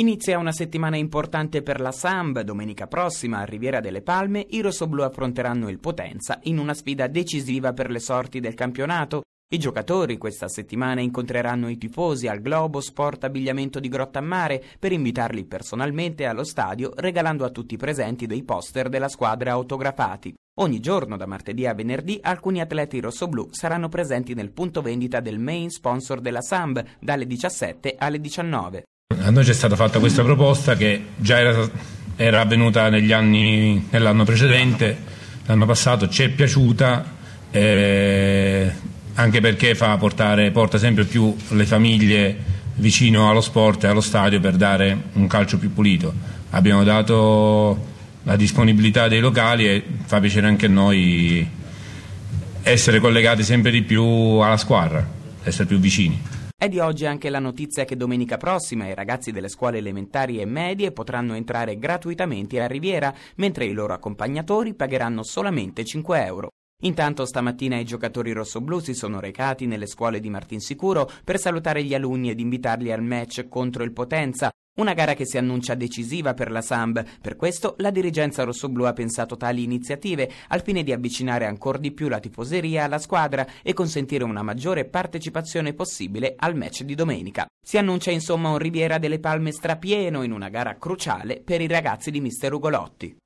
Inizia una settimana importante per la Samb. Domenica prossima a Riviera delle Palme i rossoblù affronteranno il Potenza in una sfida decisiva per le sorti del campionato. I giocatori questa settimana incontreranno i tifosi al Globo Sport Abbigliamento di Grotta Mare per invitarli personalmente allo stadio regalando a tutti i presenti dei poster della squadra autografati. Ogni giorno da martedì a venerdì alcuni atleti rossoblù saranno presenti nel punto vendita del main sponsor della Samb dalle 17 alle 19. A noi c'è stata fatta questa proposta che già era, era avvenuta anni, nell'anno precedente, l'anno passato, ci è piaciuta eh, anche perché portare, porta sempre più le famiglie vicino allo sport e allo stadio per dare un calcio più pulito. Abbiamo dato la disponibilità dei locali e fa piacere anche a noi essere collegati sempre di più alla squadra, essere più vicini. È di oggi anche la notizia che domenica prossima i ragazzi delle scuole elementari e medie potranno entrare gratuitamente a Riviera, mentre i loro accompagnatori pagheranno solamente 5 euro. Intanto stamattina i giocatori rossoblù si sono recati nelle scuole di Martinsicuro per salutare gli alunni ed invitarli al match contro il Potenza, una gara che si annuncia decisiva per la Samb, per questo la dirigenza rossoblu ha pensato tali iniziative al fine di avvicinare ancora di più la tifoseria alla squadra e consentire una maggiore partecipazione possibile al match di domenica. Si annuncia insomma un Riviera delle Palme strapieno in una gara cruciale per i ragazzi di Mister Ugolotti.